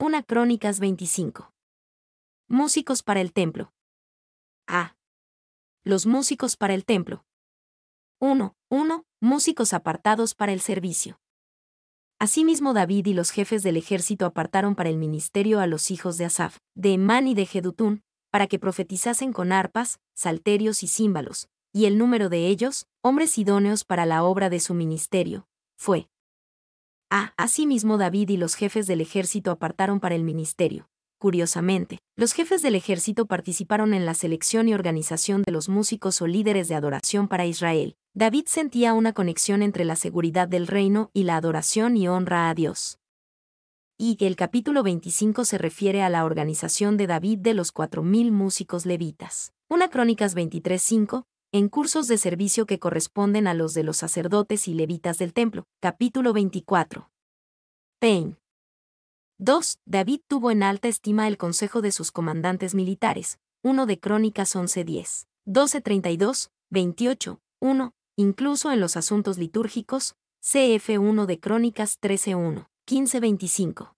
1 Crónicas 25. Músicos para el templo. A. Los músicos para el templo. 1. 1. Músicos apartados para el servicio. Asimismo David y los jefes del ejército apartaron para el ministerio a los hijos de Asaf, de Emán y de Jedutún, para que profetizasen con arpas, salterios y címbalos, y el número de ellos, hombres idóneos para la obra de su ministerio, fue Ah, asimismo David y los jefes del ejército apartaron para el ministerio. Curiosamente, los jefes del ejército participaron en la selección y organización de los músicos o líderes de adoración para Israel. David sentía una conexión entre la seguridad del reino y la adoración y honra a Dios. Y el capítulo 25 se refiere a la organización de David de los mil músicos levitas. Una Crónicas 23.5, en cursos de servicio que corresponden a los de los sacerdotes y levitas del templo. Capítulo 24. Pain. 2. David tuvo en alta estima el consejo de sus comandantes militares. 1 de Crónicas 11:10, 12:32, 28, 1, incluso en los asuntos litúrgicos, CF 1 de Crónicas 13:1, 15:25.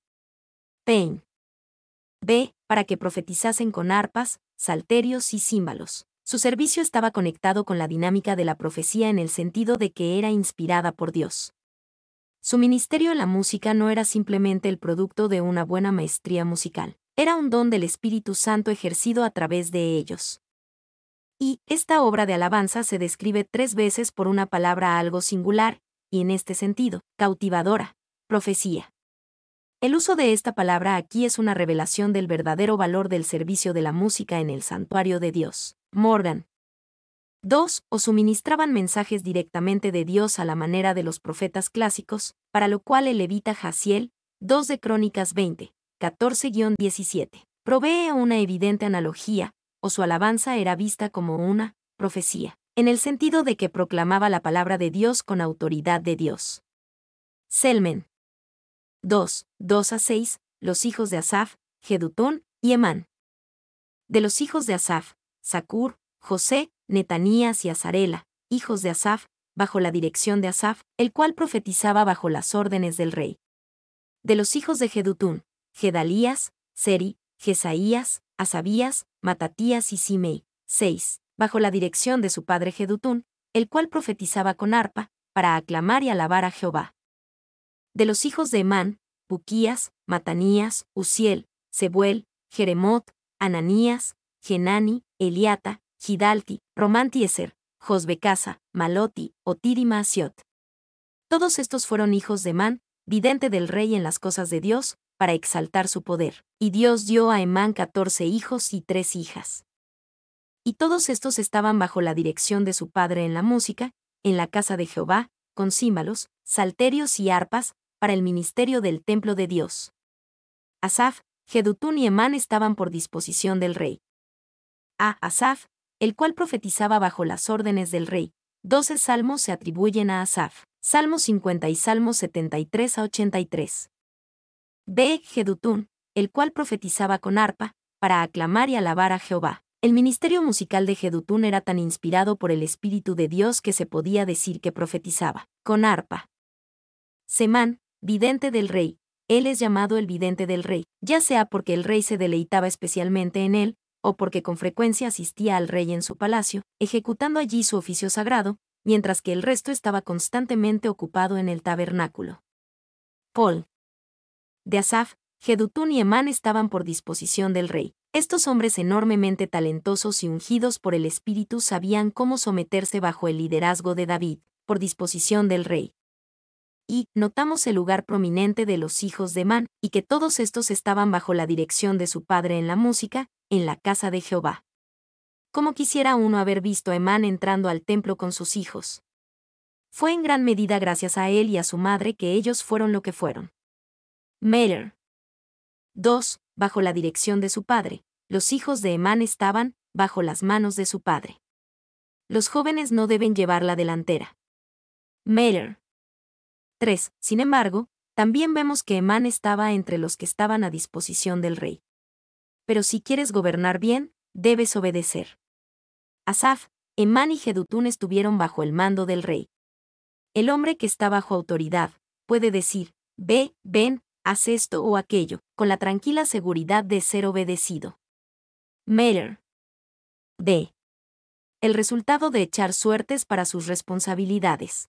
Pain. B. Para que profetizasen con arpas, salterios y címbalos. Su servicio estaba conectado con la dinámica de la profecía en el sentido de que era inspirada por Dios. Su ministerio en la música no era simplemente el producto de una buena maestría musical, era un don del Espíritu Santo ejercido a través de ellos. Y esta obra de alabanza se describe tres veces por una palabra algo singular, y en este sentido, cautivadora, profecía. El uso de esta palabra aquí es una revelación del verdadero valor del servicio de la música en el santuario de Dios. Morgan. 2. O suministraban mensajes directamente de Dios a la manera de los profetas clásicos, para lo cual el levita Jaciel, 2 de Crónicas 20, 14-17, provee una evidente analogía, o su alabanza era vista como una profecía, en el sentido de que proclamaba la palabra de Dios con autoridad de Dios. Selmen. 2. 2 a 6, los hijos de Asaf, Gedutón y Emán. De los hijos de Asaf, Zacur, José, Netanías y Azarela, hijos de Asaf, bajo la dirección de Asaf, el cual profetizaba bajo las órdenes del rey. De los hijos de Jedutún, Gedalías, Seri, Jesaías, Asabías, Matatías y Simei, seis, bajo la dirección de su padre Gedutún, el cual profetizaba con arpa, para aclamar y alabar a Jehová. De los hijos de Emán, Buquías, Matanías, Uziel, Sebuel, Jeremot, Ananías, Genani, Eliata, Gidalti, Romantieser, Josbecasa, Maloti, Otiri Maasiot. Todos estos fueron hijos de Man, vidente del rey en las cosas de Dios, para exaltar su poder, y Dios dio a Emán catorce hijos y tres hijas. Y todos estos estaban bajo la dirección de su padre en la música, en la casa de Jehová, con címbalos, salterios y arpas, para el ministerio del templo de Dios. Asaf, Gedutún y Emán estaban por disposición del rey, a Asaf, el cual profetizaba bajo las órdenes del rey. Doce salmos se atribuyen a Asaf. Salmos 50 y Salmos 73 a 83. B. Gedutún, el cual profetizaba con arpa, para aclamar y alabar a Jehová. El ministerio musical de Gedutún era tan inspirado por el Espíritu de Dios que se podía decir que profetizaba, con arpa. Semán, vidente del rey, él es llamado el vidente del rey, ya sea porque el rey se deleitaba especialmente en él, o porque con frecuencia asistía al rey en su palacio, ejecutando allí su oficio sagrado, mientras que el resto estaba constantemente ocupado en el tabernáculo. Paul. De Asaf, Gedutún y Emán estaban por disposición del rey. Estos hombres enormemente talentosos y ungidos por el Espíritu sabían cómo someterse bajo el liderazgo de David, por disposición del rey y notamos el lugar prominente de los hijos de Emán, y que todos estos estaban bajo la dirección de su padre en la música, en la casa de Jehová. ¿Cómo quisiera uno haber visto a Emán entrando al templo con sus hijos. Fue en gran medida gracias a él y a su madre que ellos fueron lo que fueron. Mater. 2. Bajo la dirección de su padre, los hijos de Emán estaban, bajo las manos de su padre. Los jóvenes no deben llevar la delantera. Mater 3. Sin embargo, también vemos que Emán estaba entre los que estaban a disposición del rey. Pero si quieres gobernar bien, debes obedecer. Asaf, Emán y Jedutún estuvieron bajo el mando del rey. El hombre que está bajo autoridad puede decir, ve, ven, haz esto o aquello, con la tranquila seguridad de ser obedecido. Meller. D. El resultado de echar suertes para sus responsabilidades.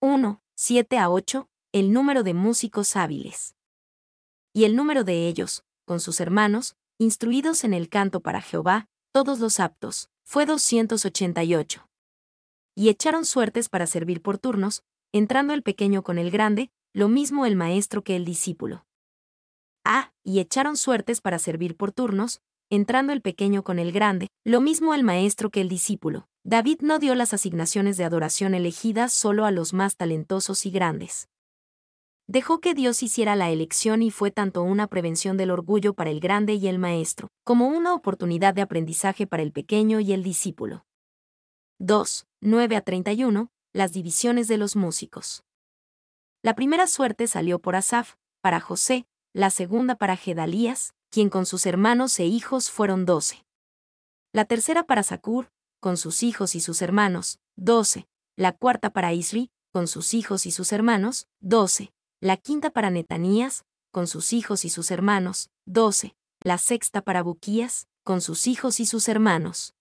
1. 7 a 8, el número de músicos hábiles. Y el número de ellos, con sus hermanos, instruidos en el canto para Jehová, todos los aptos, fue 288. Y echaron suertes para servir por turnos, entrando el pequeño con el grande, lo mismo el maestro que el discípulo. Ah, y echaron suertes para servir por turnos, entrando el pequeño con el grande, lo mismo el maestro que el discípulo. David no dio las asignaciones de adoración elegidas solo a los más talentosos y grandes. Dejó que Dios hiciera la elección y fue tanto una prevención del orgullo para el grande y el maestro, como una oportunidad de aprendizaje para el pequeño y el discípulo. 2. 9 a 31. Las divisiones de los músicos. La primera suerte salió por Asaf, para José, la segunda para Gedalías, quien con sus hermanos e hijos fueron doce. La tercera para Sakur con sus hijos y sus hermanos, 12. La cuarta para Isri, con sus hijos y sus hermanos, 12. La quinta para Netanías, con sus hijos y sus hermanos, 12. La sexta para Buquías, con sus hijos y sus hermanos.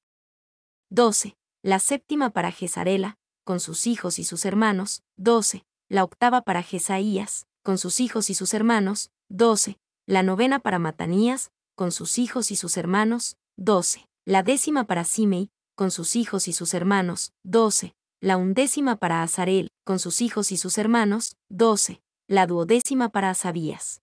12. La séptima para Jezarela, con sus hijos y sus hermanos, 12. La octava para Jesaías, con sus hijos y sus hermanos, 12. La novena para Matanías, con sus hijos y sus hermanos, 12. La décima para Simei, con sus hijos y sus hermanos, 12. La undécima para Azarel, con sus hijos y sus hermanos, 12. La duodécima para Asabías,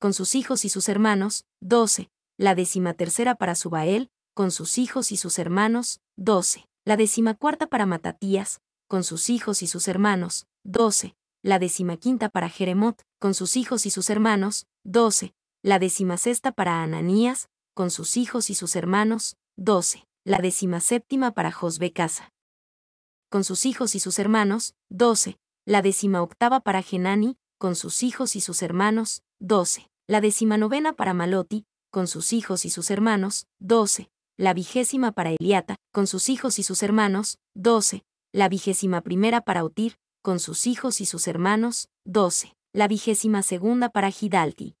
con sus hijos y sus hermanos, 12. La décima tercera para Subael, con sus hijos y sus hermanos, 12. La décima cuarta para Matatías, con sus hijos y sus hermanos, 12. La quinta para Jeremot, con sus hijos y sus hermanos, 12. La décima sexta para Ananías, con sus hijos y sus hermanos, doce la séptima para Josbe Casa. Con sus hijos y sus hermanos, 12. La octava para Genani, con sus hijos y sus hermanos, 12. La novena para Maloti, con sus hijos y sus hermanos, 12. La vigésima para Eliata, con sus hijos y sus hermanos, 12. La vigésima primera para Otir, con sus hijos y sus hermanos, 12. La vigésima segunda para Gidalti,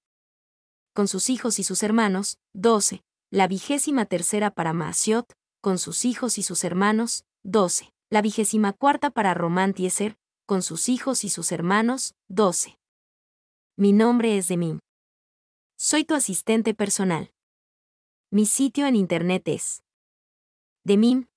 con sus hijos y sus hermanos, 12 la vigésima tercera para Maasiot, con sus hijos y sus hermanos, 12. La vigésima cuarta para Román Tieser, con sus hijos y sus hermanos, 12. Mi nombre es Demim. Soy tu asistente personal. Mi sitio en internet es demim.es.tl.